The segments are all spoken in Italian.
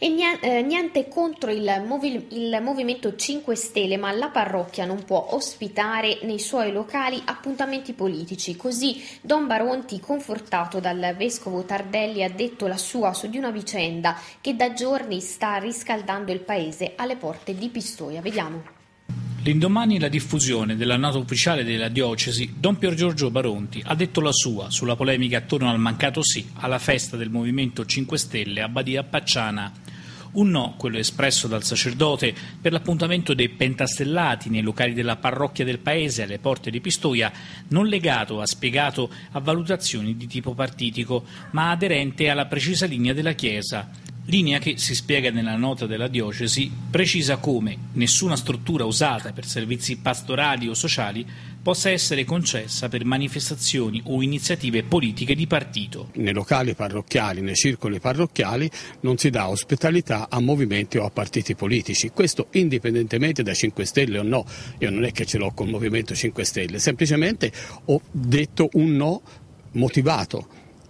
E eh, niente contro il, movi- il, Movimento 5 Stelle, ma la parrocchia non può ospitare nei suoi locali appuntamenti politici. Così Don Baronti, confortato dal vescovo Tardelli, ha detto la sua su di una vicenda che da giorni sta riscaldando il paese alle porte di Pistoia. Vediamo. L'indomani la diffusione dell'annato ufficiale della diocesi, Don Pier Giorgio Baronti ha detto la sua sulla polemica attorno al mancato sì alla festa del Movimento 5 Stelle a Badia Pacciana. Un no, quello espresso dal sacerdote, per l'appuntamento dei pentastellati nei locali della parrocchia del paese alle porte di Pistoia, non legato, ha spiegato, a valutazioni di tipo partitico, ma aderente alla precisa linea della Chiesa linea che, si spiega nella nota della diocesi, precisa come nessuna struttura usata per servizi pastorali o sociali possa essere concessa per manifestazioni o iniziative politiche di partito. Nei locali parrocchiali, nei circoli parrocchiali non si dà ospitalità a movimenti o a partiti politici, questo indipendentemente da 5 Stelle o no, io non è che ce l'ho col Movimento 5 Stelle, semplicemente ho detto un no motivato,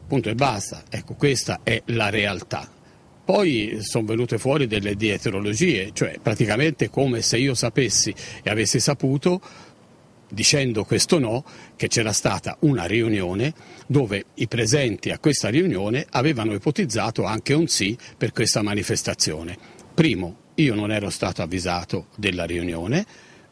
punto e basta, ecco questa è la realtà. Poi sono venute fuori delle dietrologie, cioè praticamente come se io sapessi e avessi saputo dicendo questo no, che c'era stata una riunione dove i presenti a questa riunione avevano ipotizzato anche un sì per questa manifestazione. Primo, io non ero stato avvisato della riunione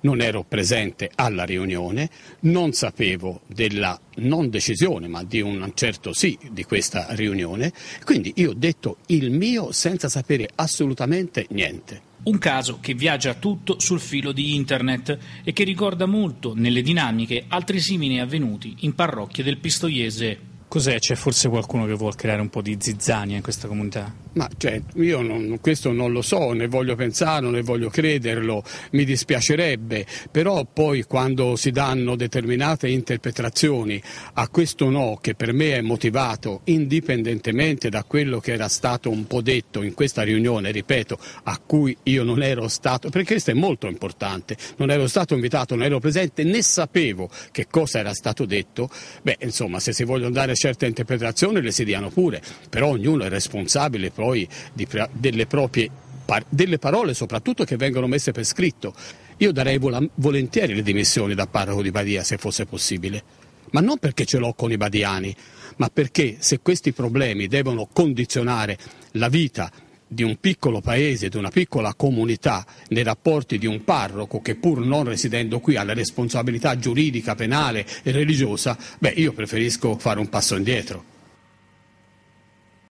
non ero presente alla riunione, non sapevo della non decisione, ma di un certo sì di questa riunione, quindi io ho detto il mio senza sapere assolutamente niente. Un caso che viaggia tutto sul filo di internet e che ricorda molto, nelle dinamiche, altri simili avvenuti in parrocchie del Pistoiese. Cos'è? C'è forse qualcuno che vuole creare un po' di zizzania in questa comunità? Ma certo, io non, questo non lo so, ne voglio pensarlo, ne voglio crederlo, mi dispiacerebbe, però poi quando si danno determinate interpretazioni a questo no, che per me è motivato indipendentemente da quello che era stato un po' detto in questa riunione, ripeto, a cui io non ero stato, perché questo è molto importante, non ero stato invitato, non ero presente, né sapevo che cosa era stato detto, beh insomma se si vogliono andare a certa interpretazione le si diano pure, però ognuno è responsabile poi pre- delle proprie delle parole soprattutto che vengono messe per scritto. Io darei vol- volentieri le dimissioni da parroco di Badia se fosse possibile, ma non perché ce l'ho con i badiani, ma perché se questi problemi devono condizionare la vita di un piccolo paese, di una piccola comunità, nei rapporti di un parroco che pur non residendo qui ha la responsabilità giuridica, penale e religiosa, beh io preferisco fare un passo indietro.